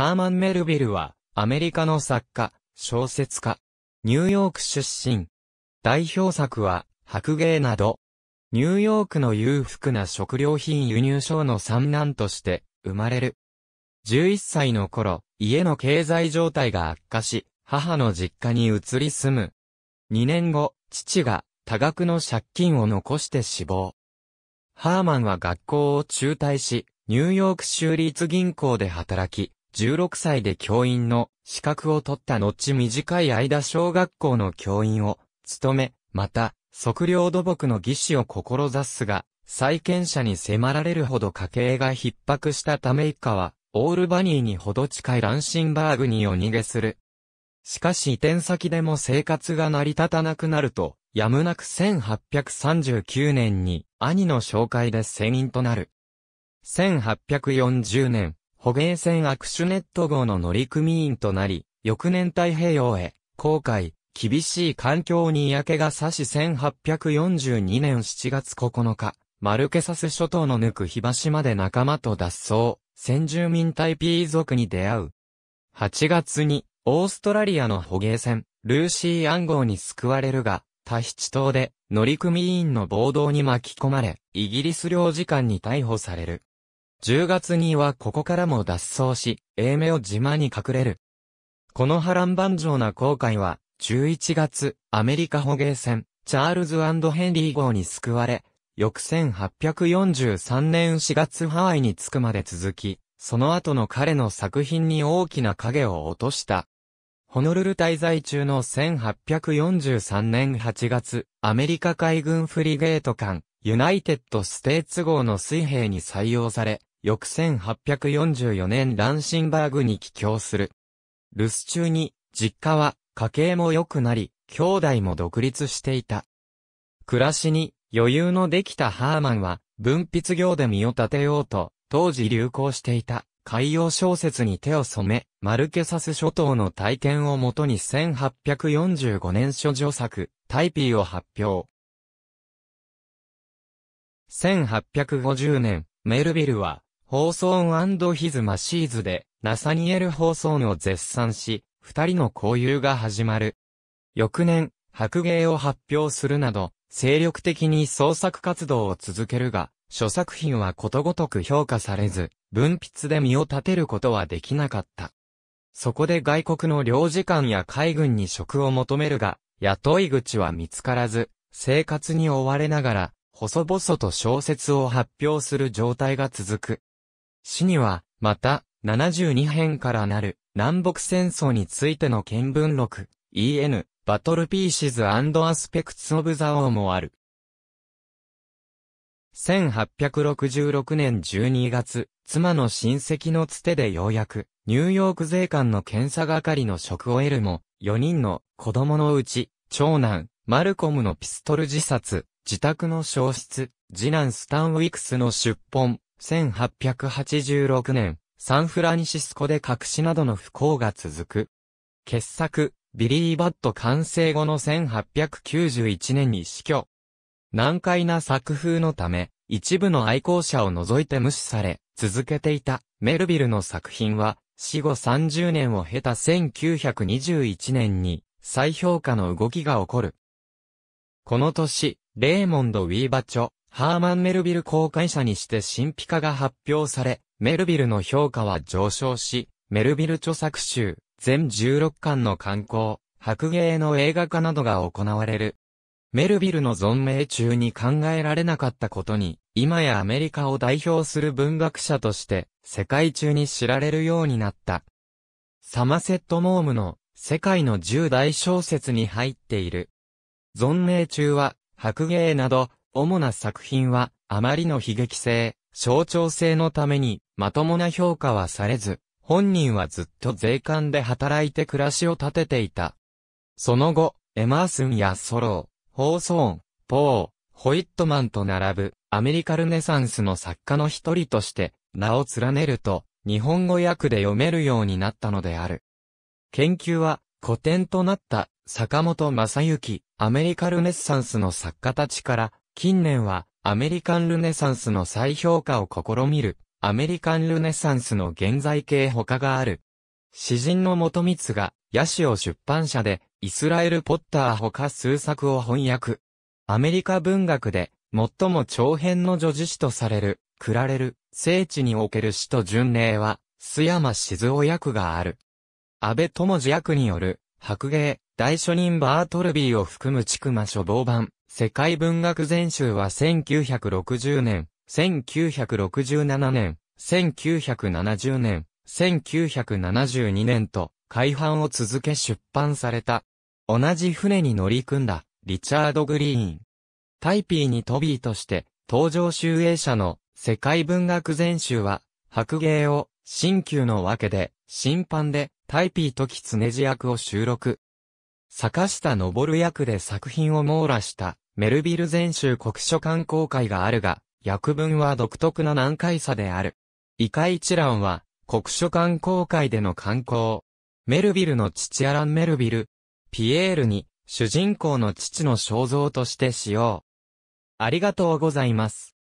ハーマン・メルビルは、アメリカの作家、小説家、ニューヨーク出身。代表作は、白芸など、ニューヨークの裕福な食料品輸入商の三男として、生まれる。11歳の頃、家の経済状態が悪化し、母の実家に移り住む。2年後、父が、多額の借金を残して死亡。ハーマンは学校を中退し、ニューヨーク州立銀行で働き、16歳で教員の資格を取った後短い間小学校の教員を務め、また、測量土木の技師を志すが、債権者に迫られるほど家計が逼迫したため一家は、オールバニーにほど近いランシンバーグにお逃げする。しかし移転先でも生活が成り立たなくなると、やむなく1839年に兄の紹介で船員となる。1840年、捕鯨船アクシュネット号の乗組員となり、翌年太平洋へ、航海、厳しい環境に嫌気がさし1842年7月9日、マルケサス諸島の抜く火橋まで仲間と脱走、先住民タイピー族に出会う。8月に、オーストラリアの捕鯨船、ルーシー暗号に救われるが、タヒチ島で乗組員の暴動に巻き込まれ、イギリス領事館に逮捕される。10月にはここからも脱走し、エーメ島に隠れる。この波乱万丈な航海は、11月、アメリカ捕鯨船、チャールズヘンリー号に救われ、翌1843年4月ハワイに着くまで続き、その後の彼の作品に大きな影を落とした。ホノルル滞在中の1843年8月、アメリカ海軍フリゲート艦、ユナイテッド・ステーツ号の水兵に採用され、翌1844年ランシンバーグに帰郷する。留守中に、実家は、家計も良くなり、兄弟も独立していた。暮らしに、余裕のできたハーマンは、文筆業で身を立てようと、当時流行していた、海洋小説に手を染め、マルケサス諸島の体験をもとに1845年諸女作、タイピーを発表。1850年、メルビルは、ホーソーンヒズマシーズで、ナサニエル・ホーソーンを絶賛し、二人の交友が始まる。翌年、白芸を発表するなど、精力的に創作活動を続けるが、諸作品はことごとく評価されず、文筆で身を立てることはできなかった。そこで外国の領事館や海軍に職を求めるが、雇い口は見つからず、生活に追われながら、細々と小説を発表する状態が続く。死には、また、72編からなる、南北戦争についての見聞録、EN、バトルピーシズアスペクツオブザオーもある。1866年12月、妻の親戚のつてでようやく、ニューヨーク税関の検査係の職を得るも、4人の子供のうち、長男、マルコムのピストル自殺、自宅の消失、次男スタンウィクスの出奔、1886年、サンフランシスコで隠しなどの不幸が続く。傑作、ビリー・バット完成後の1891年に死去。難解な作風のため、一部の愛好者を除いて無視され、続けていたメルビルの作品は、死後30年を経た1921年に再評価の動きが起こる。この年、レーモンド・ウィーバチョ、ハーマン・メルビル公開者にして神秘化が発表され、メルビルの評価は上昇し、メルビル著作集、全16巻の刊行、白芸の映画化などが行われる。メルビルの存命中に考えられなかったことに、今やアメリカを代表する文学者として、世界中に知られるようになった。サマセット・モームの、世界の10大小説に入っている。存命中は、白芸など、主な作品は、あまりの悲劇性、象徴性のために、まともな評価はされず、本人はずっと税関で働いて暮らしを立てていた。その後、エマースンやソロー、ホーソーン、ポー、ホイットマンと並ぶアメリカルネサンスの作家の一人として名を連ねると日本語訳で読めるようになったのである。研究は古典となった坂本正幸、アメリカルネッサンスの作家たちから近年は、アメリカンルネサンスの再評価を試みる、アメリカンルネサンスの現在形他がある。詩人の元光が、ヤシオ出版社で、イスラエル・ポッター他数作を翻訳。アメリカ文学で、最も長編の女子詩とされる、クラレル、聖地における詩と巡礼は、須山静夫役がある。安倍智次役による、白芸、大書人バートルビーを含む地区間書房版、世界文学全集は1960年、1967年、1970年、1972年と、改版を続け出版された。同じ船に乗り組んだ、リチャード・グリーン。タイピーにトビーとして、登場集英社の世界文学全集は、白芸を、新旧のわけで、審判で、タイピーとキツネジ役を収録。坂下昇役で作品を網羅したメルビル全州国書館公開があるが、役文は独特な難解さである。異界一覧は国書館公開での観光。メルビルの父アラン・メルビル、ピエールに主人公の父の肖像として使用。ありがとうございます。